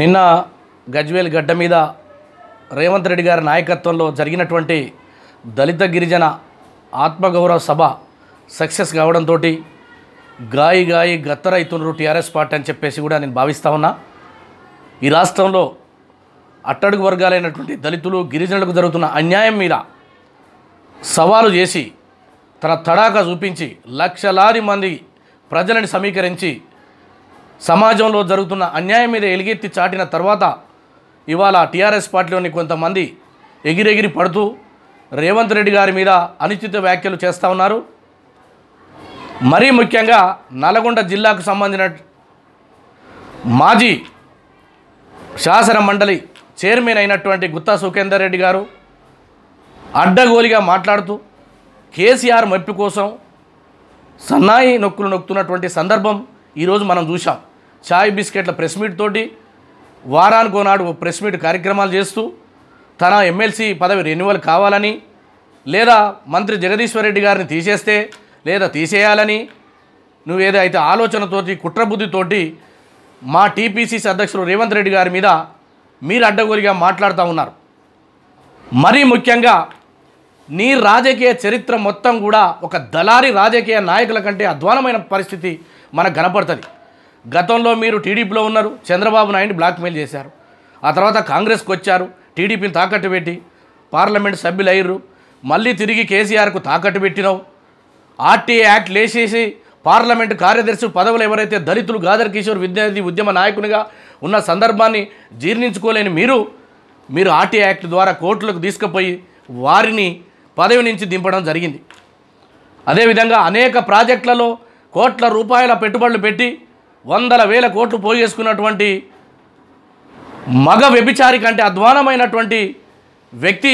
నిన్న గజ్వేల్ గడ్డ మీద రేవంత్ రెడ్డి గారి నాయకత్వంలో జరిగినటువంటి దళిత గిరిజన ఆత్మగౌరవ సభ సక్సెస్ కావడంతో గాయి గాయి గత్తరైతున్నారు టీఆర్ఎస్ పార్టీ అని చెప్పేసి కూడా నేను భావిస్తూ ఉన్నా ఈ రాష్ట్రంలో అట్టడుగు వర్గాలైనటువంటి దళితులు గిరిజనులకు జరుగుతున్న అన్యాయం మీద సవాలు చేసి తన తడాక చూపించి లక్షలాది మంది ప్రజలను సమీకరించి సమాజంలో జరుగుతున్న అన్యాయం మీద ఎలుగెత్తి చాటిన తర్వాత ఇవాళ టీఆర్ఎస్ పార్టీలోని కొంతమంది ఎగిరెగిరి పడుతూ రేవంత్ రెడ్డి గారి మీద అనుచిత వ్యాఖ్యలు చేస్తూ ఉన్నారు మరీ ముఖ్యంగా నల్గొండ జిల్లాకు సంబంధించిన మాజీ శాసన మండలి చైర్మన్ అయినటువంటి గుత్తా సుఖేందర్ రెడ్డి గారు అడ్డగోలిగా మాట్లాడుతూ కేసీఆర్ మెప్పి కోసం సన్నాయి నొక్కులు నొక్కుతున్నటువంటి సందర్భం ఈరోజు మనం చూసాం చాయ్ బిస్కెట్ల ప్రెస్ మీట్ తోటి వారానికి నాడు ప్రెస్ మీట్ కార్యక్రమాలు చేస్తూ తన ఎమ్మెల్సీ పదవి రెన్యువల్ కావాలని లేదా మంత్రి జగదీశ్వర్ రెడ్డి గారిని తీసేస్తే లేదా తీసేయాలని నువ్వు ఏదైతే ఆలోచనతోటి కుట్రబుద్ధితోటి మా టీపీసీసీ అధ్యక్షుడు రేవంత్ రెడ్డి గారి మీద మీరు అడ్డగోలిగా మాట్లాడుతూ ఉన్నారు మరీ ముఖ్యంగా నీ రాజకీయ చరిత్ర మొత్తం కూడా ఒక దళారి రాజకీయ నాయకుల కంటే అధ్వానమైన పరిస్థితి మనకు కనపడుతుంది గతంలో మీరు టీడీపీలో ఉన్నారు చంద్రబాబు నాయుడిని బ్లాక్మెయిల్ చేశారు ఆ తర్వాత కాంగ్రెస్కి వచ్చారు టీడీపీని తాకట్టు పెట్టి పార్లమెంట్ సభ్యులు అయ్యారు మళ్ళీ తిరిగి కేసీఆర్కు తాకట్టు పెట్టినావు ఆర్టీఏ యాక్ట్ లేచేసి పార్లమెంటు కార్యదర్శి పదవులు ఎవరైతే దళితులు గాదర్ కిషోర్ విద్యార్థి ఉద్యమ నాయకునిగా ఉన్న సందర్భాన్ని జీర్ణించుకోలేని మీరు మీరు ఆర్టీఏ యాక్ట్ ద్వారా కోర్టులకు తీసుకుపోయి వారిని పదవి నుంచి దింపడం జరిగింది అదేవిధంగా అనేక ప్రాజెక్టులలో కోట్ల రూపాయల పెట్టుబడులు పెట్టి వందల వేల కోట్లు పోగేసుకున్నటువంటి మగ వ్యభిచారి కంటే అధ్వానమైనటువంటి వ్యక్తి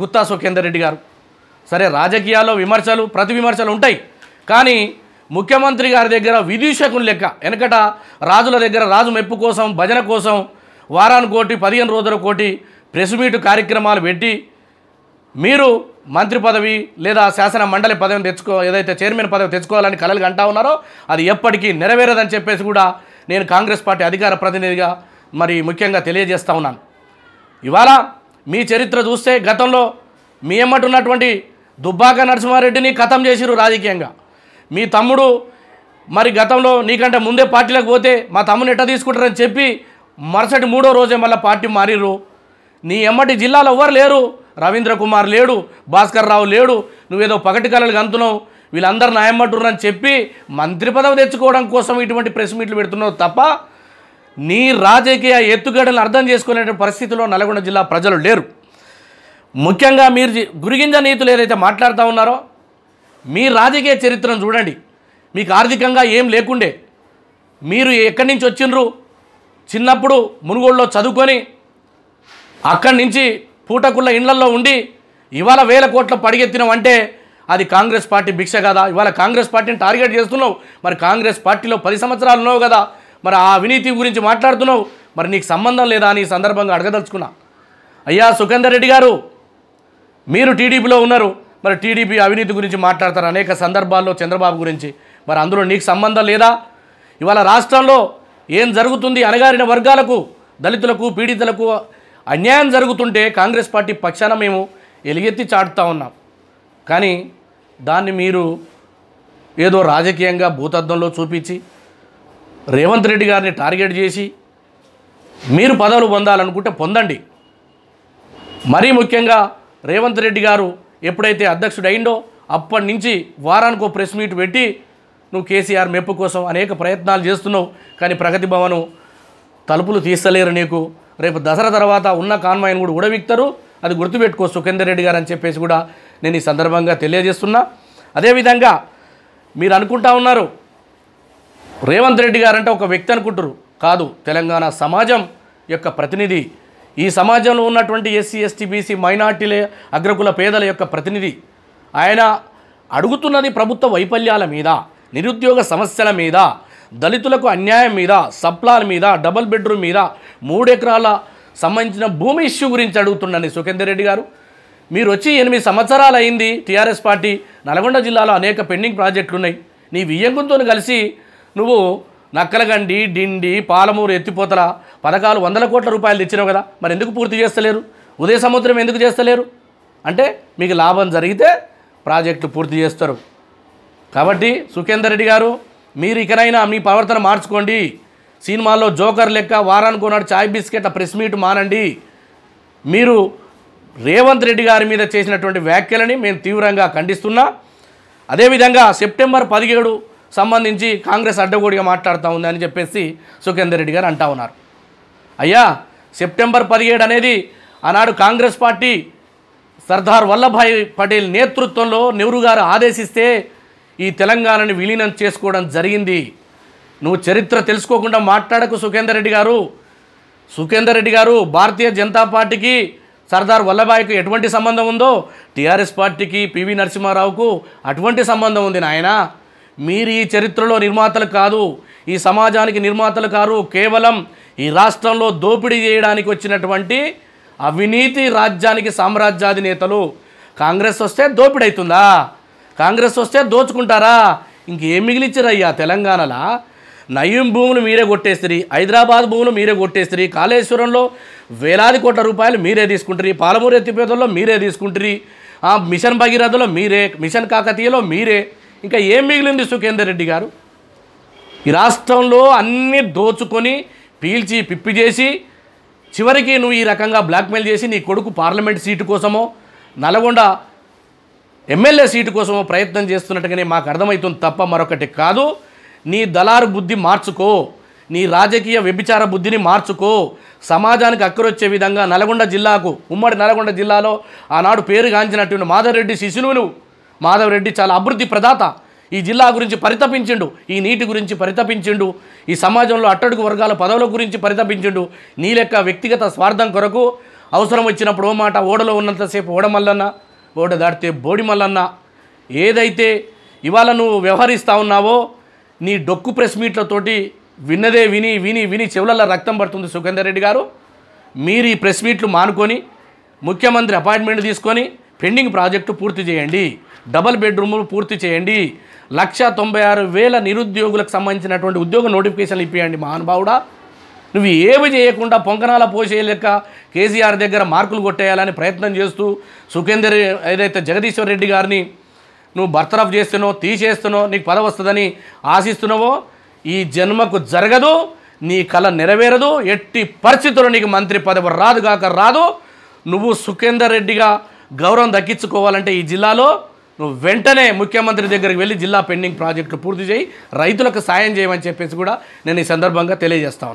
గుత్తా సుఖేందర్ రెడ్డి గారు సరే రాజకీయాల్లో విమర్శలు ప్రతి విమర్శలు ఉంటాయి కానీ ముఖ్యమంత్రి గారి దగ్గర విదూషకుని లెక్క వెనకట రాజుల దగ్గర రాజు మెప్పు కోసం భజన కోసం వారానికి కోటి పదిహేను రోజుల కోటి ప్రెస్ మీటు కార్యక్రమాలు పెట్టి మీరు మంత్రి పదవి లేదా శాసన మండలి పదవిని తెచ్చుకో ఏదైతే చైర్మన్ పదవి తెచ్చుకోవాలని కలలు అంటా ఉన్నారో అది ఎప్పటికీ నెరవేరదని చెప్పేసి కూడా నేను కాంగ్రెస్ పార్టీ అధికార ప్రతినిధిగా మరి ముఖ్యంగా తెలియజేస్తూ ఉన్నాను ఇవాళ మీ చరిత్ర చూస్తే గతంలో మీ ఎమ్మటి ఉన్నటువంటి దుబ్బాక నరసింహారెడ్డిని కథం చేసిరు రాజకీయంగా మీ తమ్ముడు మరి గతంలో నీకంటే ముందే పార్టీలకు పోతే మా తమ్ముని ఎట్ట తీసుకుంటారని చెప్పి మరుసటి మూడో రోజే మళ్ళీ పార్టీ మారిరు నీ ఎమ్మటి జిల్లాలో ఎవరు లేరు రవీంద్ర కుమార్ లేడు భాస్కర్ రావు లేడు నువ్వేదో పగటి కళలు అంతున్నావు వీళ్ళందరూ అని చెప్పి మంత్రి పదవి తెచ్చుకోవడం కోసం ఇటువంటి ప్రెస్ మీట్లు పెడుతున్నావు తప్ప నీ రాజకీయ ఎత్తుగడలను అర్థం చేసుకునే పరిస్థితిలో నల్గొండ జిల్లా ప్రజలు లేరు ముఖ్యంగా మీరు గురిగింజ నీతులు ఏదైతే మాట్లాడుతూ ఉన్నారో మీ రాజకీయ చరిత్రను చూడండి మీకు ఆర్థికంగా ఏం లేకుండే మీరు ఎక్కడి నుంచి వచ్చిండ్రు చిన్నప్పుడు మునుగోడులో చదువుకొని అక్కడి నుంచి పూటకుళ్ళ ఇండ్లల్లో ఉండి ఇవాళ వేల కోట్లు పడిగెత్తినావంటే అది కాంగ్రెస్ పార్టీ భిక్ష కదా ఇవాళ కాంగ్రెస్ పార్టీని టార్గెట్ చేస్తున్నావు మరి కాంగ్రెస్ పార్టీలో పది సంవత్సరాలు ఉన్నావు కదా మరి ఆ అవినీతి గురించి మాట్లాడుతున్నావు మరి నీకు సంబంధం లేదా అని సందర్భంగా అడగదలుచుకున్నా అయ్యా సుఖేందర్ రెడ్డి గారు మీరు టీడీపీలో ఉన్నారు మరి టీడీపీ అవినీతి గురించి మాట్లాడతారు అనేక సందర్భాల్లో చంద్రబాబు గురించి మరి అందులో నీకు సంబంధం లేదా ఇవాళ రాష్ట్రంలో ఏం జరుగుతుంది అనగారిన వర్గాలకు దళితులకు పీడితులకు అన్యాయం జరుగుతుంటే కాంగ్రెస్ పార్టీ పక్షాన మేము ఎలుగెత్తి చాటుతూ ఉన్నాం కానీ దాన్ని మీరు ఏదో రాజకీయంగా భూతద్దంలో చూపించి రేవంత్ రెడ్డి గారిని టార్గెట్ చేసి మీరు పదవులు పొందాలనుకుంటే పొందండి మరీ ముఖ్యంగా రేవంత్ రెడ్డి గారు ఎప్పుడైతే అధ్యక్షుడు అయిండో అప్పటి నుంచి వారానికి ప్రెస్ మీట్ పెట్టి నువ్వు కేసీఆర్ మెప్పు కోసం అనేక ప్రయత్నాలు చేస్తున్నావు కానీ ప్రగతి భవనం తలుపులు తీస్తలేరు నీకు రేపు దసరా తర్వాత ఉన్న కాన్వాయిని కూడా ఉడవిక్తారు అది గుర్తుపెట్టుకో సుఖేందర్ రెడ్డి గారు అని చెప్పేసి కూడా నేను ఈ సందర్భంగా తెలియజేస్తున్నా అదేవిధంగా మీరు అనుకుంటా ఉన్నారు రేవంత్ రెడ్డి గారంటే ఒక వ్యక్తి అనుకుంటారు కాదు తెలంగాణ సమాజం యొక్క ప్రతినిధి ఈ సమాజంలో ఉన్నటువంటి ఎస్సీ ఎస్టీ బీసీ మైనార్టీలే అగ్రకుల పేదల యొక్క ప్రతినిధి ఆయన అడుగుతున్నది ప్రభుత్వ వైఫల్యాల మీద నిరుద్యోగ సమస్యల మీద దళితులకు అన్యాయం మీద సప్లాల మీద డబుల్ బెడ్రూమ్ మీద మూడెకరాల సంబంధించిన భూమి ఇష్యూ గురించి అడుగుతున్నాను సుఖేందర్ రెడ్డి గారు మీరు వచ్చి ఎనిమిది సంవత్సరాలు అయింది టీఆర్ఎస్ పార్టీ నల్గొండ జిల్లాలో అనేక పెండింగ్ ప్రాజెక్టులు ఉన్నాయి నీ వియ్యంగుతో కలిసి నువ్వు నక్కలగండి డిండి పాలమూరు ఎత్తిపోతల పథకాలు వందల కోట్ల రూపాయలు తెచ్చినావు కదా మరి ఎందుకు పూర్తి చేస్తలేరు ఉదయ సముద్రం ఎందుకు చేస్తలేరు అంటే మీకు లాభం జరిగితే ప్రాజెక్టు పూర్తి చేస్తారు కాబట్టి సుఖేందర్ రెడ్డి గారు మీరు ఇకనైనా మీ ప్రవర్తన మార్చుకోండి సినిమాల్లో జోకర్ లెక్క వారానికి నాడు చాయ్ బిస్కెట్ ప్రెస్ మీట్ మానండి మీరు రేవంత్ రెడ్డి గారి మీద చేసినటువంటి వ్యాఖ్యలని మేము తీవ్రంగా ఖండిస్తున్నా అదేవిధంగా సెప్టెంబర్ పదిహేడు సంబంధించి కాంగ్రెస్ అడ్డగోడిగా మాట్లాడుతూ ఉందని చెప్పేసి సుఖేందర్ రెడ్డి గారు అంటా ఉన్నారు అయ్యా సెప్టెంబర్ పదిహేడు అనేది ఆనాడు కాంగ్రెస్ పార్టీ సర్దార్ వల్లభాయ్ పటేల్ నేతృత్వంలో నెహ్రూ గారు ఆదేశిస్తే ఈ తెలంగాణని విలీనం చేసుకోవడం జరిగింది నువ్వు చరిత్ర తెలుసుకోకుండా మాట్లాడకు సుఖేందర్ రెడ్డి గారు సుఖేందర్ రెడ్డి గారు భారతీయ జనతా పార్టీకి సర్దార్ వల్లభాయ్కు ఎటువంటి సంబంధం ఉందో టీఆర్ఎస్ పార్టీకి పివి నరసింహారావుకు అటువంటి సంబంధం ఉంది నాయన మీరు ఈ చరిత్రలో నిర్మాతలు కాదు ఈ సమాజానికి నిర్మాతలు కారు కేవలం ఈ రాష్ట్రంలో దోపిడీ చేయడానికి వచ్చినటువంటి అవినీతి రాజ్యానికి సామ్రాజ్యాధినేతలు కాంగ్రెస్ వస్తే దోపిడీ అవుతుందా కాంగ్రెస్ వస్తే దోచుకుంటారా ఇంకేం మిగిలిచ్చారయ్యా తెలంగాణలో నయం భూములు మీరే కొట్టేస్తుంది హైదరాబాద్ భూములు మీరే కొట్టేస్తుంది కాళేశ్వరంలో వేలాది కోట్ల రూపాయలు మీరే తీసుకుంటారు పాలమూరు ఎత్తిపేదల్లో మీరే తీసుకుంటారు ఆ మిషన్ భగీరథలో మీరే మిషన్ కాకతీయలో మీరే ఇంకా ఏం మిగిలింది సుఖేందర్ రెడ్డి గారు ఈ రాష్ట్రంలో అన్నీ దోచుకొని పీల్చి పిప్పి చేసి చివరికి నువ్వు ఈ రకంగా బ్లాక్మెయిల్ చేసి నీ కొడుకు పార్లమెంట్ సీటు కోసమో నల్గొండ ఎమ్మెల్యే సీటు కోసం ప్రయత్నం చేస్తున్నట్టుగానే మాకు అర్థమవుతుంది తప్ప మరొకటి కాదు నీ దళారు బుద్ధి మార్చుకో నీ రాజకీయ వ్యభిచార బుద్ధిని మార్చుకో సమాజానికి అక్కరొచ్చే విధంగా నల్గొండ జిల్లాకు ఉమ్మడి నల్గొండ జిల్లాలో ఆనాడు పేరుగాంచినటువంటి మాధవరెడ్డి శిశులువులు మాధవరెడ్డి చాలా అభివృద్ధి ప్రదాత ఈ జిల్లా గురించి పరితపించిండు ఈ నీటి గురించి పరితపించిండు ఈ సమాజంలో అట్టడుగు వర్గాల పదవుల గురించి పరితపించిండు నీ లెక్క వ్యక్తిగత స్వార్థం కొరకు అవసరం వచ్చినప్పుడు ఓ మాట ఓడలో ఉన్నంతసేపు ఓడమల్లన్నా బోడ దాటితే బోడి మల్లన్న ఏదైతే ఇవాళ నువ్వు వ్యవహరిస్తూ ఉన్నావో నీ డొక్కు ప్రెస్ మీట్లతోటి విన్నదే విని విని విని చెవులలో రక్తం పడుతుంది సుఖేందర్ రెడ్డి గారు మీరు ఈ ప్రెస్ మీట్లు మానుకొని ముఖ్యమంత్రి అపాయింట్మెంట్ తీసుకొని పెండింగ్ ప్రాజెక్టు పూర్తి చేయండి డబల్ బెడ్రూములు పూర్తి చేయండి లక్ష తొంభై ఆరు వేల నిరుద్యోగులకు సంబంధించినటువంటి ఉద్యోగ నోటిఫికేషన్లు ఇప్పియండి మహానుభావుడా నువ్వు ఏమి చేయకుండా పొంకనాల పోసేయలేక కేసీఆర్ దగ్గర మార్కులు కొట్టేయాలని ప్రయత్నం చేస్తూ సుఖేందర్ ఏదైతే జగదీశ్వర్ రెడ్డి గారిని నువ్వు బర్తరఫ్ చేస్తున్నావు తీసేస్తున్నావు నీకు పదవి వస్తుందని ఆశిస్తున్నావో ఈ జన్మకు జరగదు నీ కళ నెరవేరదు ఎట్టి పరిస్థితుల్లో నీకు మంత్రి పదవి రాదు కాక రాదు నువ్వు సుఖేందర్ రెడ్డిగా గౌరవం దక్కించుకోవాలంటే ఈ జిల్లాలో నువ్వు వెంటనే ముఖ్యమంత్రి దగ్గరికి వెళ్ళి జిల్లా పెండింగ్ ప్రాజెక్టు పూర్తి చేయి రైతులకు సాయం చేయమని చెప్పేసి కూడా నేను ఈ సందర్భంగా తెలియజేస్తా